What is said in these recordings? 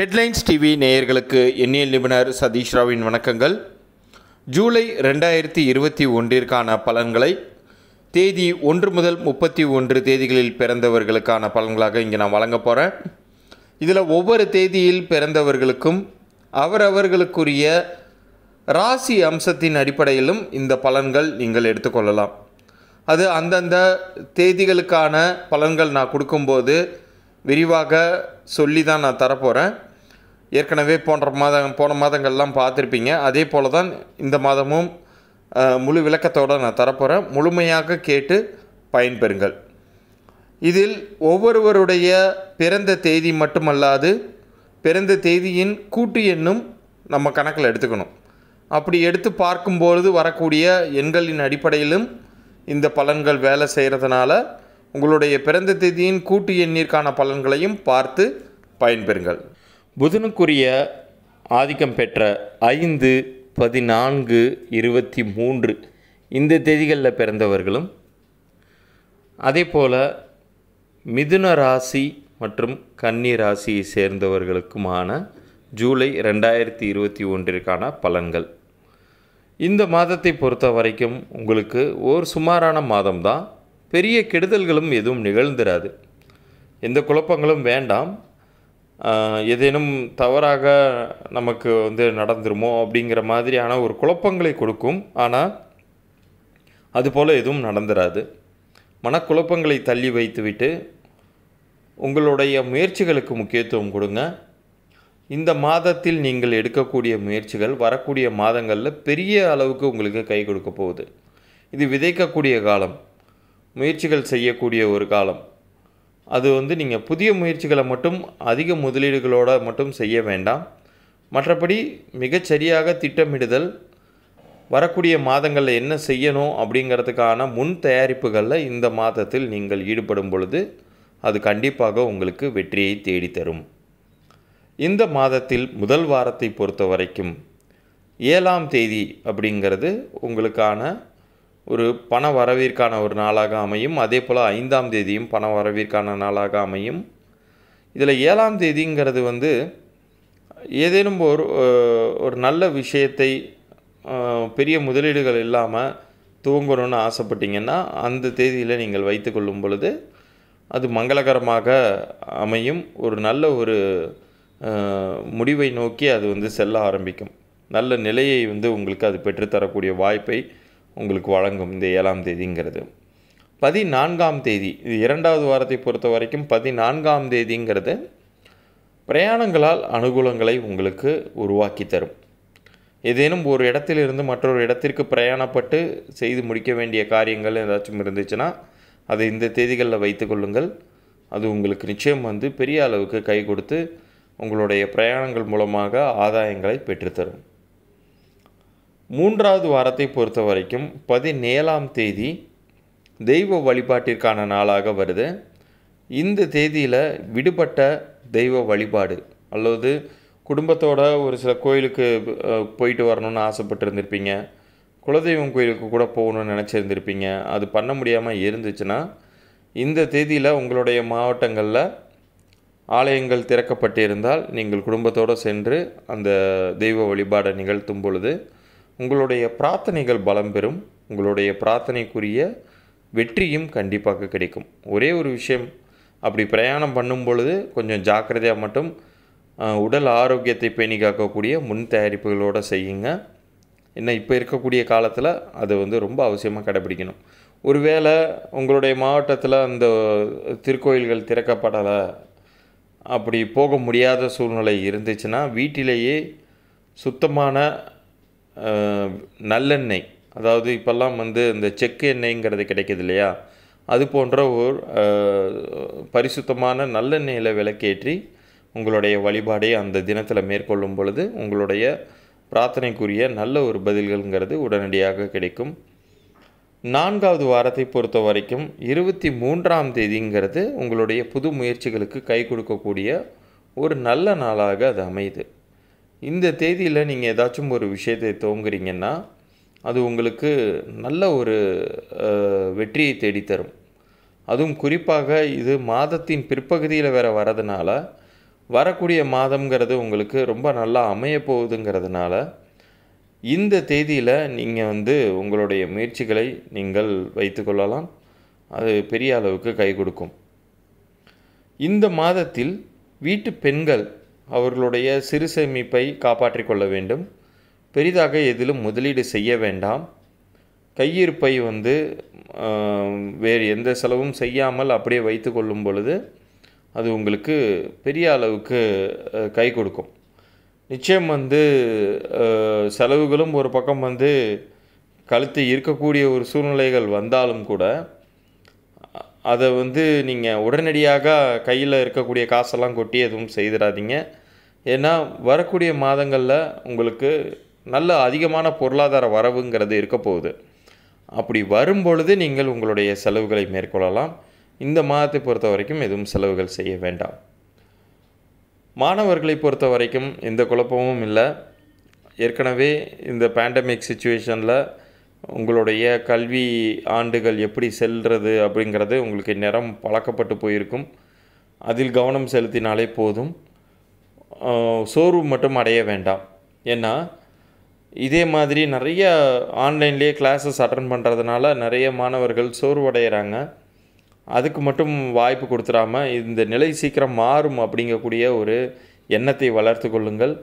headlines TV நேயர்களுக்கு எண்ணியல் நிபுணர் சதீஷ் ராவின் வணக்கங்கள் ஜூலை ரெண்டாயிரத்தி இருபத்தி ஒன்றிற்கான பலன்களை தேதி ஒன்று முதல் முப்பத்தி ஒன்று தேதிகளில் பிறந்தவர்களுக்கான பலன்களாக இங்கே நான் வழங்க போகிறேன் இதில் ஒவ்வொரு தேதியில் பிறந்தவர்களுக்கும் அவரவர்களுக்குரிய ராசி அம்சத்தின் அடிப்படையிலும் இந்த பலன்கள் நீங்கள் எடுத்துக்கொள்ளலாம் அது அந்தந்த தேதிகளுக்கான பலன்கள் நான் கொடுக்கும்போது விரிவாக சொல்லி தான் நான் தரப்போகிறேன் ஏற்கனவே போன்ற மாதம் போன மாதங்கள்லாம் பார்த்துருப்பீங்க அதே போல் தான் இந்த மாதமும் முழு விளக்கத்தோடு நான் தரப்போகிறேன் முழுமையாக கேட்டு பயன்பெறுங்கள் இதில் ஒவ்வொருவருடைய பிறந்த தேதி மட்டுமல்லாது பிறந்த தேதியின் கூட்டு எண்ணும் நம்ம கணக்கில் எடுத்துக்கணும் அப்படி எடுத்து பார்க்கும்பொழுது வரக்கூடிய எண்களின் அடிப்படையிலும் இந்த பலன்கள் வேலை செய்கிறதுனால உங்களுடைய பிறந்த தேதியின் கூட்டு எண்ணிற்கான பலன்களையும் பார்த்து பயன்பெறுங்கள் புதனுக்குரிய ஆதிக்கம் பெற்ற ஐந்து பதினான்கு இருபத்தி மூன்று இந்த தேதிகளில் பிறந்தவர்களும் அதே போல் மிதுன ராசி மற்றும் கன்னி ராசியை சேர்ந்தவர்களுக்குமான ஜூலை ரெண்டாயிரத்தி இருபத்தி ஒன்றிற்கான பலன்கள் இந்த மாதத்தை பொறுத்த வரைக்கும் உங்களுக்கு ஒரு சுமாரான மாதம்தான் பெரிய கெடுதல்களும் எதுவும் நிகழ்ந்துராது எந்த குழப்பங்களும் வேண்டாம் ஏதேனும் தவறாக நமக்கு வந்து நடந்துருமோ அப்படிங்கிற மாதிரியான ஒரு குழப்பங்களை கொடுக்கும் ஆனால் அதுபோல் எதுவும் நடந்துராது மனக்குழப்பங்களை தள்ளி வைத்துவிட்டு உங்களுடைய முயற்சிகளுக்கு முக்கியத்துவம் கொடுங்க இந்த மாதத்தில் நீங்கள் எடுக்கக்கூடிய முயற்சிகள் வரக்கூடிய மாதங்களில் பெரிய அளவுக்கு உங்களுக்கு கை கொடுக்க போகுது இது விதைக்கக்கூடிய காலம் முயற்சிகள் செய்யக்கூடிய ஒரு காலம் அது வந்து நீங்கள் புதிய முயற்சிகளை மட்டும் அதிக முதலீடுகளோடு மட்டும் செய்ய வேண்டாம் மற்றபடி மிகச்சரியாக திட்டமிடுதல் வரக்கூடிய மாதங்களில் என்ன செய்யணும் அப்படிங்கிறதுக்கான முன் தயாரிப்புகளில் இந்த மாதத்தில் நீங்கள் ஈடுபடும் பொழுது அது கண்டிப்பாக உங்களுக்கு வெற்றியை தேடித்தரும் இந்த மாதத்தில் முதல் வாரத்தை பொறுத்த வரைக்கும் ஏழாம் தேதி அப்படிங்கிறது உங்களுக்கான ஒரு பண வரவிற்கான ஒரு நாளாக அமையும் அதே போல் ஐந்தாம் தேதியும் பண வரவிற்கான நாளாக அமையும் இதில் ஏழாம் தேதிங்கிறது வந்து ஏதேனும் ஒரு ஒரு நல்ல விஷயத்தை பெரிய முதலீடுகள் இல்லாமல் துவங்கணும்னு ஆசைப்பட்டீங்கன்னா அந்த தேதியில் நீங்கள் வைத்து கொள்ளும் பொழுது அது மங்களகரமாக அமையும் ஒரு நல்ல ஒரு முடிவை நோக்கி அது வந்து செல்ல ஆரம்பிக்கும் நல்ல நிலையை வந்து உங்களுக்கு அது பெற்றுத்தரக்கூடிய வாய்ப்பை உங்களுக்கு வழங்கும் இந்த ஏழாம் தேதிங்கிறது பதினான்காம் தேதி இது இரண்டாவது வாரத்தை பொறுத்த வரைக்கும் பதினான்காம் தேதிங்கிறது பிரயாணங்களால் அனுகூலங்களை உங்களுக்கு உருவாக்கி தரும் ஏதேனும் ஒரு இடத்திலிருந்து மற்றொரு இடத்திற்கு பிரயாணப்பட்டு செய்து முடிக்க வேண்டிய காரியங்கள் ஏதாச்சும் இருந்துச்சுன்னா அதை இந்த தேதிகளில் வைத்து கொள்ளுங்கள் அது உங்களுக்கு நிச்சயம் வந்து பெரிய அளவுக்கு கை கொடுத்து உங்களுடைய பிரயாணங்கள் மூலமாக ஆதாயங்களை பெற்றுத்தரும் மூன்றாவது வாரத்தை பொறுத்த வரைக்கும் பதினேழாம் தேதி தெய்வ வழிபாட்டிற்கான நாளாக வருது இந்த தேதியில் விடுபட்ட தெய்வ வழிபாடு அல்லது குடும்பத்தோட ஒரு சில கோயிலுக்கு போயிட்டு வரணும்னு ஆசைப்பட்டு குலதெய்வம் கோயிலுக்கு கூட போகணும்னு நினச்சிருந்துருப்பீங்க அது பண்ண முடியாமல் இருந்துச்சுன்னா இந்த தேதியில் உங்களுடைய மாவட்டங்களில் ஆலயங்கள் திறக்கப்பட்டிருந்தால் நீங்கள் குடும்பத்தோடு சென்று அந்த தெய்வ வழிபாடை நிகழ்த்தும் பொழுது உங்களுடைய பிரார்த்தனைகள் பலம் பெறும் உங்களுடைய பிரார்த்தனைக்குரிய வெற்றியும் கண்டிப்பாக கிடைக்கும் ஒரே ஒரு விஷயம் அப்படி பிரயாணம் பண்ணும் பொழுது கொஞ்சம் ஜாக்கிரதையாக மட்டும் உடல் ஆரோக்கியத்தை பேணி காக்கக்கூடிய முன் தயாரிப்புகளோடு செய்யுங்க என்ன இப்போ இருக்கக்கூடிய காலத்தில் அது வந்து ரொம்ப அவசியமாக கடைபிடிக்கணும் ஒருவேளை உங்களுடைய மாவட்டத்தில் அந்த திருக்கோயில்கள் திறக்கப்படலை அப்படி போக முடியாத சூழ்நிலை இருந்துச்சுன்னா வீட்டிலேயே சுத்தமான நல்லெண்ணெய் அதாவது இப்போல்லாம் வந்து இந்த செக்கு எண்ணெய்ங்கிறது கிடைக்கிது இல்லையா அது போன்ற ஒரு பரிசுத்தமான நல்லெண்ணெயில் விளக்கேற்றி உங்களுடைய வழிபாடை அந்த தினத்தில் மேற்கொள்ளும் பொழுது உங்களுடைய பிரார்த்தனைக்குரிய நல்ல ஒரு பதில்கள்ங்கிறது உடனடியாக கிடைக்கும் நான்காவது வாரத்தை பொறுத்த வரைக்கும் இருபத்தி மூன்றாம் தேதிங்கிறது உங்களுடைய புது முயற்சிகளுக்கு கை கொடுக்கக்கூடிய ஒரு நல்ல நாளாக அது அமையுது இந்த தேதியில் நீங்கள் ஏதாச்சும் ஒரு விஷயத்தை துவங்குறீங்கன்னா அது உங்களுக்கு நல்ல ஒரு வெற்றியை தேடித்தரும் அதுவும் குறிப்பாக இது மாதத்தின் பிற்பகுதியில் வேறு வரதுனால வரக்கூடிய மாதம்ங்கிறது உங்களுக்கு ரொம்ப நல்லா அமையப்போகுதுங்கிறதுனால இந்த தேதியில் நீங்கள் வந்து உங்களுடைய முயற்சிகளை நீங்கள் வைத்து கொள்ளலாம் அது பெரிய அளவுக்கு கை கொடுக்கும் இந்த மாதத்தில் வீட்டு பெண்கள் அவர்களுடைய சிறு சேமிப்பை காப்பாற்றி கொள்ள வேண்டும் பெரிதாக எதிலும் முதலீடு செய்ய வேண்டாம் கையிருப்பை வந்து வேறு எந்த செலவும் செய்யாமல் அப்படியே வைத்து கொள்ளும் பொழுது அது உங்களுக்கு பெரிய அளவுக்கு கை கொடுக்கும் நிச்சயம் வந்து செலவுகளும் ஒரு பக்கம் வந்து கழுத்து இருக்கக்கூடிய ஒரு சூழ்நிலைகள் வந்தாலும் கூட அதை வந்து நீங்கள் உடனடியாக கையில் இருக்கக்கூடிய காசெல்லாம் கொட்டி எதுவும் செய்திடாதீங்க ஏன்னா வரக்கூடிய மாதங்களில் உங்களுக்கு நல்ல அதிகமான பொருளாதார வரவுங்கிறது இருக்க போகுது அப்படி வரும் பொழுது நீங்கள் உங்களுடைய செலவுகளை மேற்கொள்ளலாம் இந்த மாதத்தை பொறுத்த வரைக்கும் எதுவும் செலவுகள் செய்ய வேண்டாம் மாணவர்களை பொறுத்த வரைக்கும் எந்த குழப்பமும் இல்லை ஏற்கனவே இந்த பேண்டமிக் சுச்சுவேஷனில் உங்களுடைய கல்வி ஆண்டுகள் எப்படி செல்கிறது அப்படிங்கிறது உங்களுக்கு நிறம் பழக்கப்பட்டு போயிருக்கும் அதில் கவனம் செலுத்தினாலே போதும் சோர்வு மட்டும் அடைய வேண்டாம் ஏன்னா இதே மாதிரி நிறைய ஆன்லைன்லேயே கிளாஸஸ் அட்டன் பண்ணுறதுனால நிறைய மாணவர்கள் சோர்வடைகிறாங்க அதுக்கு மட்டும் வாய்ப்பு கொடுத்துடாமல் இந்த நிலை சீக்கிரம் மாறும் அப்படிங்கக்கூடிய ஒரு எண்ணத்தை வளர்த்து கொள்ளுங்கள்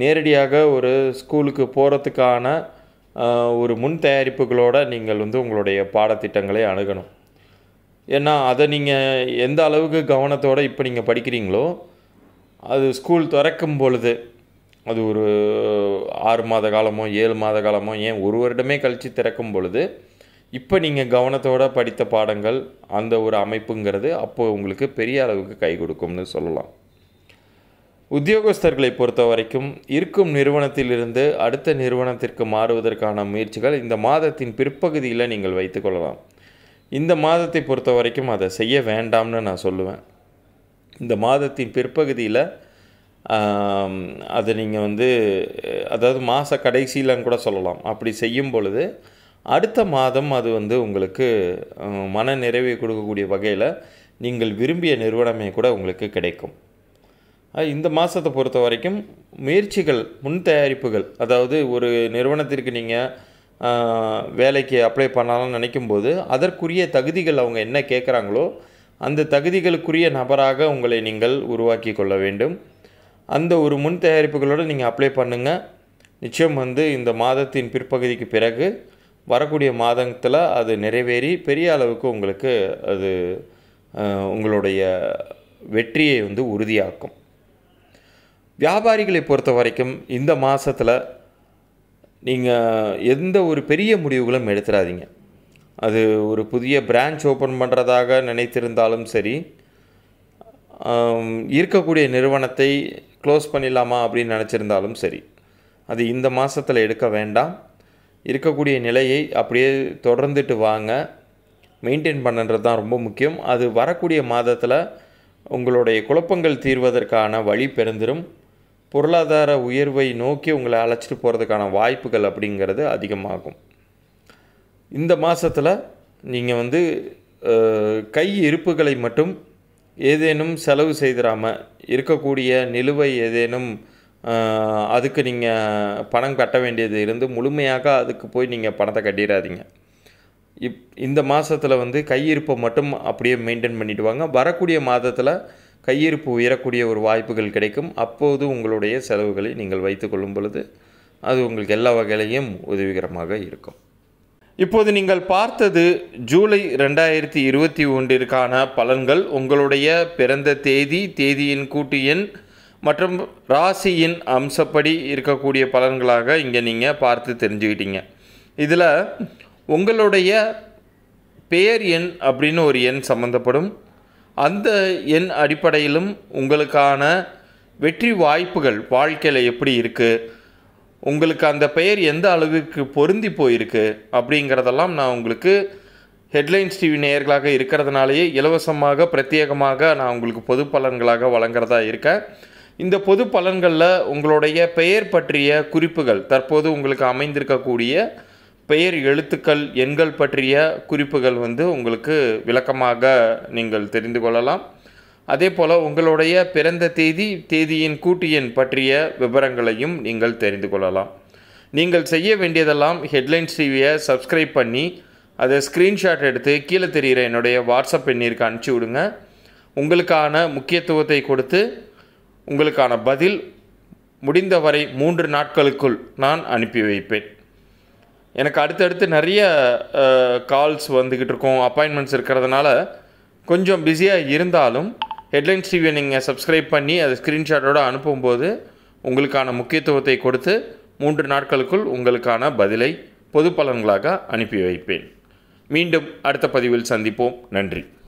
நேரடியாக ஒரு ஸ்கூலுக்கு போகிறதுக்கான ஒரு முன் தயாரிப்புகளோடு நீங்கள் வந்து உங்களுடைய பாடத்திட்டங்களை அணுகணும் ஏன்னா அதை நீங்கள் எந்த அளவுக்கு கவனத்தோடு இப்போ நீங்கள் படிக்கிறீங்களோ அது ஸ்கூல் திறக்கும் பொழுது அது ஒரு ஆறு மாத காலமோ ஏழு மாத காலமோ ஏன் ஒரு வருடமே கழித்து திறக்கும் பொழுது இப்போ நீங்கள் கவனத்தோடு படித்த பாடங்கள் அந்த ஒரு அமைப்புங்கிறது அப்போது உங்களுக்கு பெரிய அளவுக்கு கை கொடுக்கும்னு சொல்லலாம் உத்தியோகஸ்தர்களை பொறுத்த வரைக்கும் இருக்கும் நிறுவனத்திலிருந்து அடுத்த நிறுவனத்திற்கு மாறுவதற்கான முயற்சிகள் இந்த மாதத்தின் பிற்பகுதியில் நீங்கள் வைத்துக்கொள்ளலாம் இந்த மாதத்தை பொறுத்த வரைக்கும் அதை செய்ய வேண்டாம்னு நான் சொல்லுவேன் இந்த மாதத்தின் பிற்பகுதியில் அதை நீங்கள் வந்து அதாவது மாத கடைசியிலன்னு கூட சொல்லலாம் அப்படி செய்யும் பொழுது அடுத்த மாதம் அது வந்து உங்களுக்கு மன நிறைவை கொடுக்கக்கூடிய வகையில் நீங்கள் விரும்பிய நிறுவனமே கூட உங்களுக்கு கிடைக்கும் இந்த மாதத்தை பொறுத்த வரைக்கும் முயற்சிகள் முன் தயாரிப்புகள் அதாவது ஒரு நிறுவனத்திற்கு நீங்கள் வேலைக்கு அப்ளை பண்ணலாம்னு நினைக்கும்போது அதற்குரிய தகுதிகள் அவங்க என்ன கேட்குறாங்களோ அந்த தகுதிகளுக்குரிய நபராக உங்களை நீங்கள் உருவாக்கி கொள்ள வேண்டும் அந்த ஒரு முன் தயாரிப்புகளோடு நீங்கள் அப்ளை பண்ணுங்கள் நிச்சயம் வந்து இந்த மாதத்தின் பிற்பகுதிக்கு பிறகு வரக்கூடிய மாதத்தில் அது நிறைவேறி பெரிய அளவுக்கு உங்களுக்கு அது உங்களுடைய வெற்றியை வந்து உறுதியாக்கும் வியாபாரிகளை பொறுத்த வரைக்கும் இந்த மாதத்தில் நீங்கள் எந்த ஒரு பெரிய முடிவுகளும் எடுத்துடாதீங்க அது ஒரு புதிய பிரான்ச் ஓப்பன் பண்ணுறதாக நினைத்திருந்தாலும் சரி இருக்கக்கூடிய நிறுவனத்தை க்ளோஸ் பண்ணிடலாமா அப்படின்னு நினச்சிருந்தாலும் சரி அது இந்த மாதத்தில் எடுக்க வேண்டாம் இருக்கக்கூடிய நிலையை அப்படியே தொடர்ந்துட்டு வாங்க மெயின்டைன் பண்ணுறது தான் ரொம்ப முக்கியம் அது வரக்கூடிய மாதத்தில் உங்களுடைய குழப்பங்கள் தீர்வதற்கான வழி பெருந்திரும் பொருளாதார உயர்வை நோக்கி உங்களை அழைச்சிட்டு போகிறதுக்கான வாய்ப்புகள் அப்படிங்கிறது அதிகமாகும் இந்த மாதத்தில் நீங்கள் வந்து கை இருப்புகளை மட்டும் ஏதேனும் செலவு செய்திடாமல் இருக்கக்கூடிய நிலுவை ஏதேனும் அதுக்கு நீங்கள் பணம் கட்ட வேண்டியது இருந்து முழுமையாக அதுக்கு போய் நீங்கள் பணத்தை கட்டிடாதீங்க இப் இந்த மாதத்தில் வந்து கையிருப்பை மட்டும் அப்படியே மெயின்டைன் பண்ணிவிடுவாங்க வரக்கூடிய மாதத்தில் கையிருப்பு உயரக்கூடிய ஒரு வாய்ப்புகள் கிடைக்கும் அப்போது உங்களுடைய செலவுகளை நீங்கள் வைத்துக்கொள்ளும் பொழுது அது உங்களுக்கு எல்லா வகையிலையும் உதவிகரமாக இருக்கும் இப்போது நீங்கள் பார்த்தது ஜூலை ரெண்டாயிரத்தி இருபத்தி ஒன்றிற்கான பலன்கள் உங்களுடைய பிறந்த தேதி தேதியின் கூட்டு எண் மற்றும் ராசியின் அம்சப்படி இருக்கக்கூடிய பலன்களாக இங்கே நீங்கள் பார்த்து தெரிஞ்சுக்கிட்டீங்க இதில் உங்களுடைய பெயர் எண் அப்படின்னு ஒரு எண் சம்மந்தப்படும் அந்த எண் அடிப்படையிலும் உங்களுக்கான வெற்றி வாய்ப்புகள் வாழ்க்கையில் எப்படி இருக்குது உங்களுக்கு அந்த பெயர் எந்த அளவுக்கு பொருந்தி போயிருக்கு அப்படிங்கிறதெல்லாம் நான் உங்களுக்கு ஹெட்லைன்ஸ் டிவி நேயர்களாக இருக்கிறதுனாலேயே இலவசமாக பிரத்யேகமாக நான் உங்களுக்கு பொது பலன்களாக வழங்குறதா இருக்கேன் இந்த பொது பலன்களில் உங்களுடைய பெயர் பற்றிய குறிப்புகள் தற்போது உங்களுக்கு அமைந்திருக்கக்கூடிய பெயர் எழுத்துக்கள் எண்கள் பற்றிய குறிப்புகள் வந்து உங்களுக்கு விளக்கமாக நீங்கள் தெரிந்து கொள்ளலாம் அதே போல் உங்களுடைய பிறந்த தேதி தேதியின் கூட்டு எண் பற்றிய விவரங்களையும் நீங்கள் தெரிந்து கொள்ளலாம் நீங்கள் செய்ய வேண்டியதெல்லாம் ஹெட்லைன்ஸ் டிவியை சப்ஸ்கிரைப் பண்ணி அதை ஸ்க்ரீன்ஷாட் எடுத்து கீழே தெரிகிற என்னுடைய வாட்ஸ்அப் எண்ணிற்கு அனுப்பிச்சி விடுங்க உங்களுக்கான முக்கியத்துவத்தை கொடுத்து உங்களுக்கான பதில் முடிந்தவரை மூன்று நாட்களுக்குள் நான் அனுப்பி வைப்பேன் எனக்கு அடுத்தடுத்து நிறைய கால்ஸ் வந்துக்கிட்டு இருக்கும் அப்பாயின்மெண்ட்ஸ் இருக்கிறதுனால கொஞ்சம் பிஸியாக இருந்தாலும் ஹெட்லைன்ஸ் டிவியை நீங்கள் சப்ஸ்கிரைப் பண்ணி அதை ஸ்க்ரீன்ஷாட்டோடு அனுப்பும்போது உங்களுக்கான முக்கியத்துவத்தை கொடுத்து மூன்று நாட்களுக்குள் உங்களுக்கான பதிலை பொது பலன்களாக அனுப்பி வைப்பேன் மீண்டும் அடுத்த பதிவில் சந்திப்போம் நன்றி